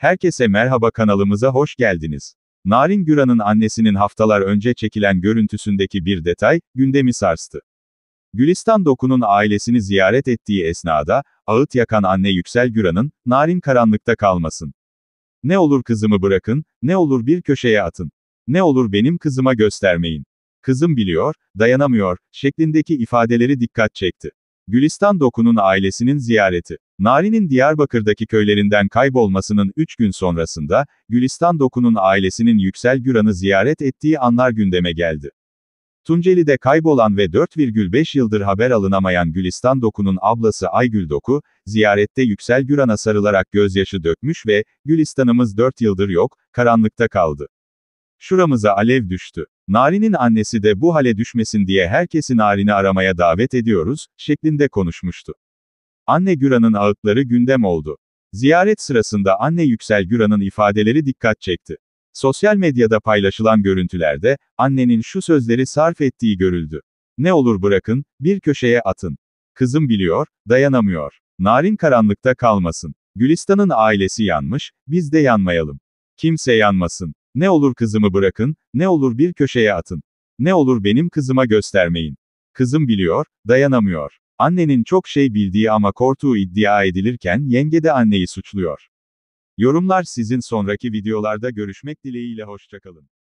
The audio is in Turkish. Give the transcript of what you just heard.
Herkese merhaba kanalımıza hoş geldiniz. Narin Güran'ın annesinin haftalar önce çekilen görüntüsündeki bir detay, gündemi sarstı. Gülistan Doku'nun ailesini ziyaret ettiği esnada, ağıt yakan anne Yüksel Güran'ın, Narin karanlıkta kalmasın. Ne olur kızımı bırakın, ne olur bir köşeye atın. Ne olur benim kızıma göstermeyin. Kızım biliyor, dayanamıyor, şeklindeki ifadeleri dikkat çekti. Gülistan Doku'nun ailesinin ziyareti. Nari'nin Diyarbakır'daki köylerinden kaybolmasının 3 gün sonrasında, Gülistan Doku'nun ailesinin Yüksel Güran'ı ziyaret ettiği anlar gündeme geldi. Tunceli'de kaybolan ve 4,5 yıldır haber alınamayan Gülistan Doku'nun ablası Aygül Doku, ziyarette Yüksel Güran'a sarılarak gözyaşı dökmüş ve, Gülistan'ımız 4 yıldır yok, karanlıkta kaldı. Şuramıza alev düştü. Nari'nin annesi de bu hale düşmesin diye herkesi Narin'i aramaya davet ediyoruz, şeklinde konuşmuştu. Anne Güran'ın ağıtları gündem oldu. Ziyaret sırasında anne Yüksel Güran'ın ifadeleri dikkat çekti. Sosyal medyada paylaşılan görüntülerde, annenin şu sözleri sarf ettiği görüldü. Ne olur bırakın, bir köşeye atın. Kızım biliyor, dayanamıyor. Narin karanlıkta kalmasın. Gülistan'ın ailesi yanmış, biz de yanmayalım. Kimse yanmasın. Ne olur kızımı bırakın, ne olur bir köşeye atın. Ne olur benim kızıma göstermeyin. Kızım biliyor, dayanamıyor. Annenin çok şey bildiği ama korktuğu iddia edilirken yenge de anneyi suçluyor. Yorumlar sizin sonraki videolarda görüşmek dileğiyle hoşçakalın.